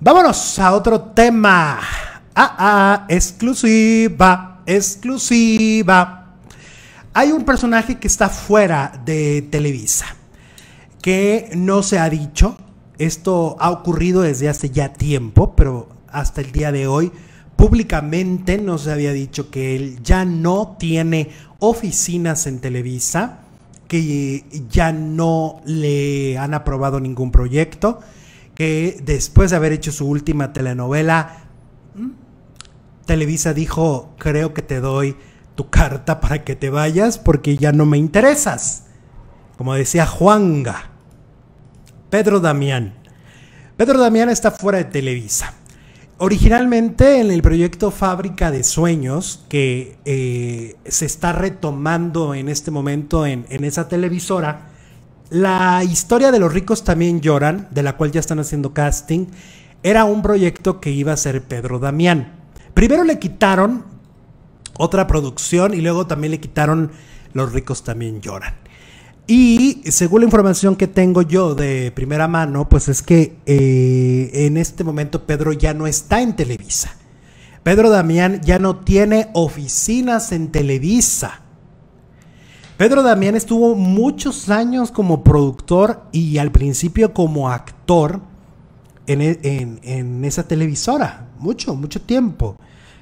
Vámonos a otro tema. Ah, ah, exclusiva, exclusiva. Hay un personaje que está fuera de Televisa, que no se ha dicho. Esto ha ocurrido desde hace ya tiempo, pero hasta el día de hoy públicamente no se había dicho que él ya no tiene oficinas en Televisa que ya no le han aprobado ningún proyecto, que después de haber hecho su última telenovela, mm, Televisa dijo, creo que te doy tu carta para que te vayas porque ya no me interesas. Como decía Juanga, Pedro Damián. Pedro Damián está fuera de Televisa. Originalmente en el proyecto Fábrica de Sueños, que eh, se está retomando en este momento en, en esa televisora, la historia de los ricos también lloran, de la cual ya están haciendo casting, era un proyecto que iba a ser Pedro Damián. Primero le quitaron otra producción y luego también le quitaron Los ricos también lloran. Y según la información que tengo yo de primera mano, pues es que eh, en este momento Pedro ya no está en Televisa. Pedro Damián ya no tiene oficinas en Televisa. Pedro Damián estuvo muchos años como productor y al principio como actor en, e, en esa televisora. Mucho, mucho tiempo.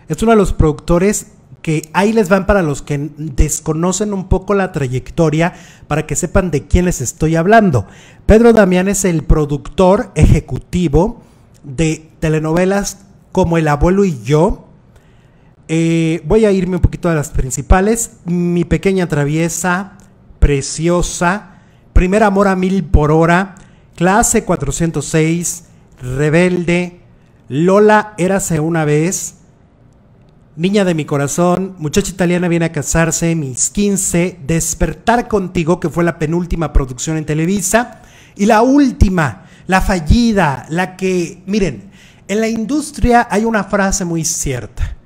Es uno de los productores que ahí les van para los que desconocen un poco la trayectoria, para que sepan de quién les estoy hablando. Pedro Damián es el productor ejecutivo de telenovelas como El abuelo y yo. Eh, voy a irme un poquito a las principales. Mi pequeña traviesa, preciosa, primer amor a mil por hora, clase 406, rebelde, Lola, érase una vez. Niña de mi corazón, Muchacha Italiana viene a casarse, Mis 15, Despertar contigo, que fue la penúltima producción en Televisa, y la última, la fallida, la que, miren, en la industria hay una frase muy cierta,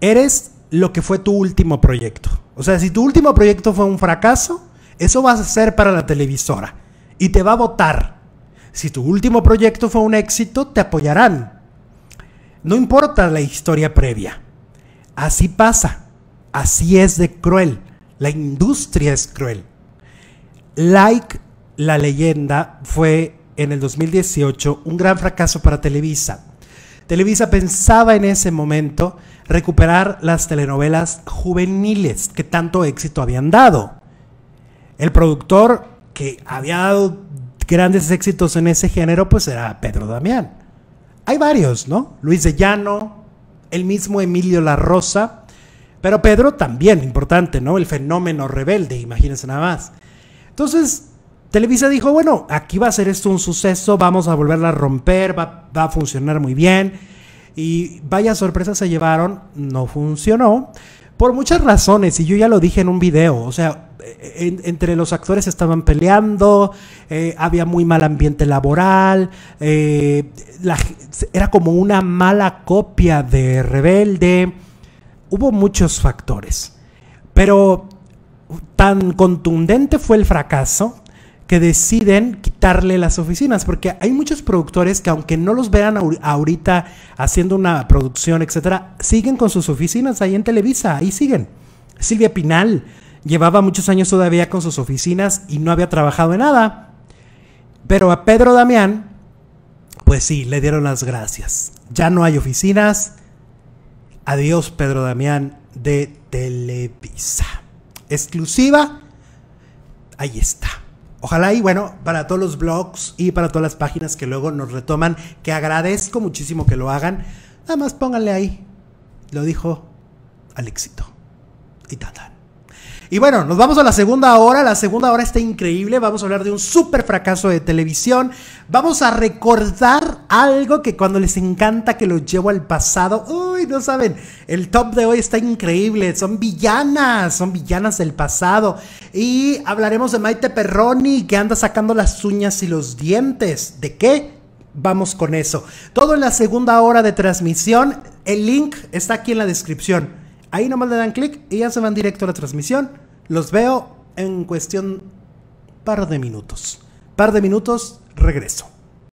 eres lo que fue tu último proyecto. O sea, si tu último proyecto fue un fracaso, eso vas a hacer para la televisora y te va a votar. Si tu último proyecto fue un éxito, te apoyarán. No importa la historia previa. Así pasa, así es de cruel, la industria es cruel. Like la leyenda fue en el 2018 un gran fracaso para Televisa. Televisa pensaba en ese momento recuperar las telenovelas juveniles que tanto éxito habían dado. El productor que había dado grandes éxitos en ese género pues era Pedro Damián. Hay varios, ¿no? Luis de Llano, el mismo Emilio La Rosa, pero Pedro también, importante, ¿no? El fenómeno rebelde, imagínense nada más. Entonces, Televisa dijo, bueno, aquí va a ser esto un suceso, vamos a volverla a romper, va, a funcionar muy bien. Y vaya sorpresa se llevaron, no funcionó, por muchas razones, y yo ya lo dije en un video, o sea, entre los actores estaban peleando, eh, había muy mal ambiente laboral, eh, era como una mala copia de Rebelde, hubo muchos factores, pero tan contundente fue el fracaso que deciden quitarle las oficinas, porque hay muchos productores que aunque no los vean ahorita haciendo una producción, etcétera, siguen con sus oficinas ahí en Televisa, ahí siguen. Silvia Pinal, llevaba muchos años todavía con sus oficinas y no había trabajado en nada. Pero a Pedro Damián, pues sí, le dieron las gracias. Ya no hay oficinas. Adiós Pedro Damián de Televisa. Exclusiva. Ahí está. Ojalá y bueno, para todos los blogs y para todas las páginas que luego nos retoman, que agradezco muchísimo que lo hagan, nada más pónganle ahí. Lo dijo al éxito. Y tal. Y bueno, nos vamos a la segunda hora. La segunda hora está increíble. Vamos a hablar de un súper fracaso de televisión. Vamos a recordar algo que cuando les encanta que los llevo al pasado. Uy, no saben. El top de hoy está increíble. Son villanas. Son villanas del pasado. Y hablaremos de Maite Perroni que anda sacando las uñas y los dientes. ¿De qué? Vamos con eso. Todo en la segunda hora de transmisión. El link está aquí en la descripción. Ahí nomás le dan clic y ya se van directo a la transmisión los veo en cuestión par de minutos. Par de minutos, regreso.